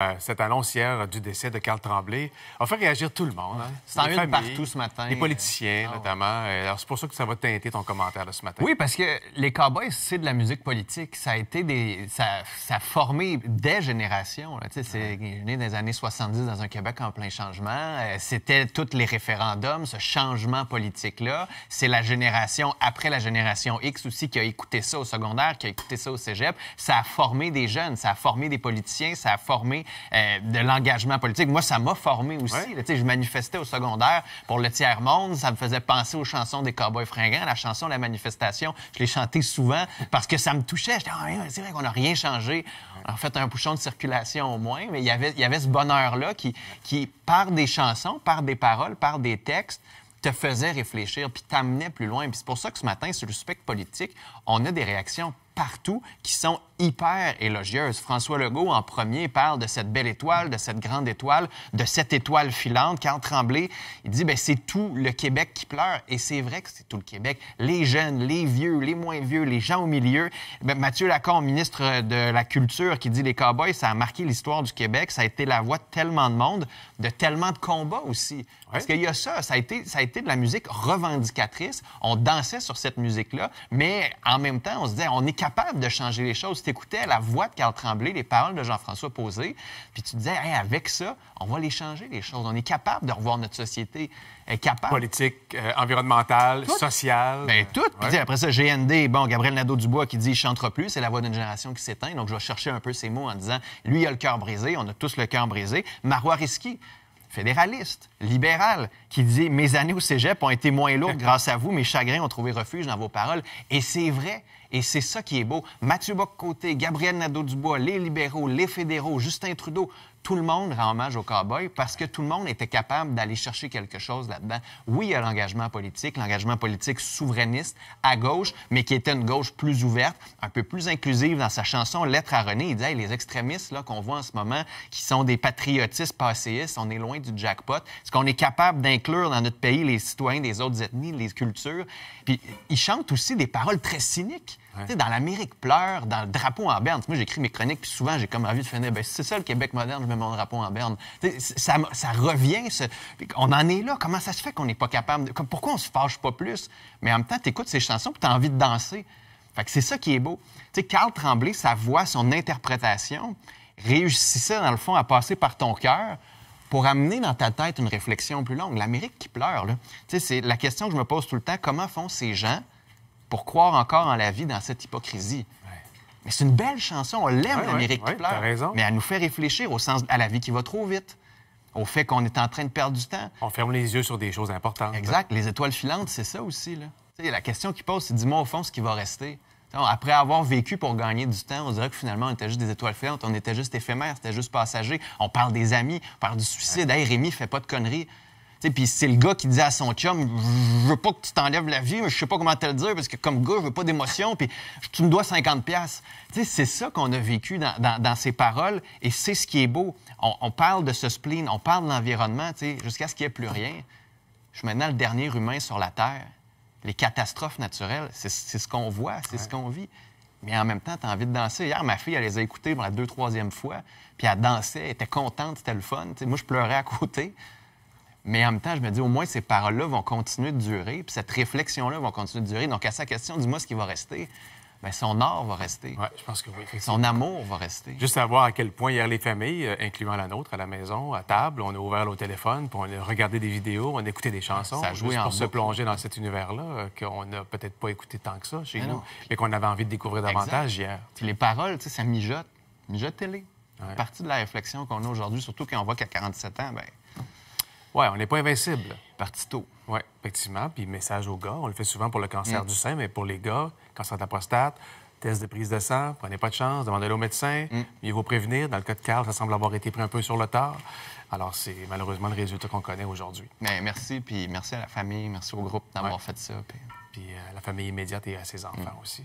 Euh, cette annoncière du décès de Carl Tremblay a fait réagir tout le monde. Hein? C'est une partout ce matin. Les politiciens, ah notamment. Euh, alors, c'est pour ça que ça va teinter ton commentaire de ce matin. Oui, parce que les Cowboys, c'est de la musique politique. Ça a été des. Ça, ça formé des générations. Tu sais, C'est né dans les années 70 dans un Québec en plein changement. Euh, c'était tous les référendums, ce changement politique-là. C'est la génération après la génération X aussi qui a écouté ça au secondaire, qui a écouté ça au cégep. Ça a formé des jeunes, ça a formé des politiciens, ça a formé euh, de l'engagement politique. Moi, ça m'a formé aussi. je manifestais au secondaire pour le tiers-monde. Ça me faisait penser aux chansons des Cowboys fringants. La chanson La manifestation, je l'ai chantée souvent parce que ça me touchait. J'étais, ah, c'est vrai qu'on n'a rien changé. On a fait un bouchon de circulation au moins, mais y il y avait ce bonheur-là qui, par des chansons, par des paroles, par des textes, te faisait réfléchir, puis t'amenait plus loin. c'est pour ça que ce matin, sur le spectre politique, on a des réactions partout qui sont hyper élogieuses. François Legault, en premier, parle de cette belle étoile, de cette grande étoile, de cette étoile filante. qui Quand Tremblay, il dit, ben c'est tout le Québec qui pleure. Et c'est vrai que c'est tout le Québec. Les jeunes, les vieux, les moins vieux, les gens au milieu. Ben, Mathieu Lacan, ministre de la Culture, qui dit, les Cowboys, ça a marqué l'histoire du Québec. Ça a été la voix de tellement de monde, de tellement de combats aussi. Parce qu'il y a ça. Ça a, été, ça a été de la musique revendicatrice. On dansait sur cette musique-là, mais en même temps, on se disait, on est capable capable de changer les choses. Tu écoutais la voix de Carl Tremblay, les paroles de Jean-François Posé, puis tu disais, avec ça, on va les changer, les choses. On est capable de revoir notre société. capable. Politique, euh, environnementale, sociale. Bien, tout. Puis après ça, GND, bon, Gabriel Nadeau-Dubois qui dit « il chante plus », c'est la voix d'une génération qui s'éteint. Donc, je vais chercher un peu ces mots en disant « lui, il a le cœur brisé, on a tous le cœur brisé ». Marois Risky, fédéraliste, libéral, qui dit Mes années au cégep ont été moins lourdes grâce à vous, mes chagrins ont trouvé refuge dans vos paroles. Et c'est vrai. Et c'est ça qui est beau. Mathieu Boccoté, Gabriel Nadeau-Dubois, les libéraux, les fédéraux, Justin Trudeau, tout le monde rend hommage au Cowboy parce que tout le monde était capable d'aller chercher quelque chose là-dedans. Oui, il y a l'engagement politique, l'engagement politique souverainiste à gauche, mais qui était une gauche plus ouverte, un peu plus inclusive dans sa chanson Lettre à René. Il disait les extrémistes là qu'on voit en ce moment, qui sont des patriotistes passéistes, on est loin du jackpot. Est-ce qu'on est capable d'inclure dans notre pays les citoyens des autres ethnies, les cultures Puis ils chantent aussi des paroles très cyniques. Dans l'Amérique pleure, dans le drapeau en berne. Moi, j'écris mes chroniques, puis souvent, j'ai comme envie de finir. Ben, c'est ça le Québec moderne, je mets mon drapeau en berne. Ça, revient. On en est là. Comment ça se fait qu'on n'est pas capable Pourquoi on se fâche pas plus? Mais en même temps, tu écoutes ces chansons, puis tu as envie de danser. Fait que c'est ça qui est beau. Tu Carl Tremblay, sa voix, son interprétation, réussissait, dans le fond, à passer par ton cœur pour amener dans ta tête une réflexion plus longue. L'Amérique qui pleure, c'est la question que je me pose tout le temps. Comment font ces gens? pour croire encore en la vie dans cette hypocrisie. Mais c'est une belle chanson, on l'aime, l'Amérique qui pleure. Raison. Mais elle nous fait réfléchir au sens à la vie qui va trop vite, au fait qu'on est en train de perdre du temps. On ferme les yeux sur des choses importantes. Exact. Les étoiles filantes, c'est ça aussi. la question qui pose, c'est dis-moi au fond ce qui va rester. après avoir vécu pour gagner du temps, on dirait que finalement, on était juste des étoiles filantes, on était juste éphémères, c'était juste passager. On parle des amis, on parle du suicide. Hey, Rémi, fais pas de conneries. Puis c'est le gars qui dit à son chum Je veux pas que tu t'enlèves la vie, mais je sais pas comment te le dire, parce que comme gars, je veux pas d'émotion, puis tu me dois 50$. C'est ça qu'on a vécu dans, ces paroles, et c'est ce qui est beau. On, parle de ce spleen, on parle de l'environnement, jusqu'à ce qu'il n'y ait plus rien. Je suis maintenant le dernier humain sur la Terre. Les catastrophes naturelles, c'est ce qu'on voit, c'est ce qu'on vit. Mais en même temps, tu as envie de danser. Hier, ma fille, elle les a écoutées pour la deux, troisième fois. Puis elle dansait, elle était contente, c'était le fun. moi, je pleurais à côté. Mais en même temps, je me dis, au moins, ces paroles-là vont continuer de durer, puis cette réflexion-là va continuer de durer. Donc, à sa question, dis-moi ce qui va rester. Bien, son art va rester. Oui, je pense que oui. Son amour va rester. Juste savoir à quel point hier les familles, euh, incluant la nôtre, à la maison, à table, on a ouvert le téléphone, puis on a regardé des vidéos, on a écouté des chansons. Ça a en pour se plonger dans cet univers-là euh, qu'on n'a peut-être pas écouté tant que ça chez nous, mais qu'on avait envie de découvrir davantage hier. Puis les paroles, tu sais, ça mijote. Mijotez-les. Partie de la réflexion qu'on a aujourd'hui, surtout quand on voit qu'à 47 ans, bien, oui, on n'est pas invincible. Parti tôt. Oui, effectivement. Puis message aux gars, on le fait souvent pour le cancer mm. du sein, mais pour les gars, cancer de la prostate, test de prise de sang, prenez pas de chance, demandez-le au médecin, mm. il vaut prévenir. Dans le cas de Carl, ça semble avoir été pris un peu sur le tard. Alors, c'est malheureusement le résultat qu'on connaît aujourd'hui. Merci, puis merci à la famille, merci au groupe d'avoir fait ça. Puis, à euh, la famille immédiate et à ses enfants mm. aussi.